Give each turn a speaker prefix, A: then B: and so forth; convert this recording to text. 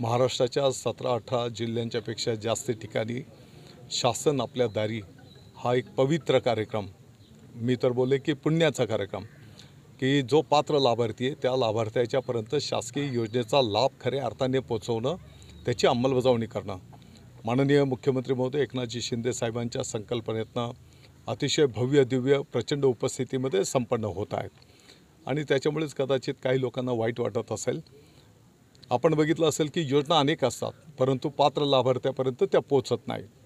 A: महाराष्ट्राच्या सतरा अठरा जिल्ह्यांच्यापेक्षा जास्त ठिकाणी शासन आपल्या दारी हा एक पवित्र कार्यक्रम मी तर बोलले की पुण्याचा कार्यक्रम की जो पात्र लाभार्थी आहे त्या लाभार्थ्याच्यापर्यंत शासकीय योजनेचा लाभ खऱ्या अर्थाने पोचवणं त्याची अंमलबजावणी करणं माननीय मुख्यमंत्री महोदय एकनाथजी शिंदे साहेबांच्या संकल्पनेतनं अतिशय भव्य दिव्य प्रचंड उपस्थितीमध्ये संपन्न होत आहेत आणि त्याच्यामुळेच कदाचित काही लोकांना वाईट वाटत असेल आपण बघितलं असेल की योजना अनेक असतात परंतु पात्र लाभार्थ्यापर्यंत त्या पोचत नाहीत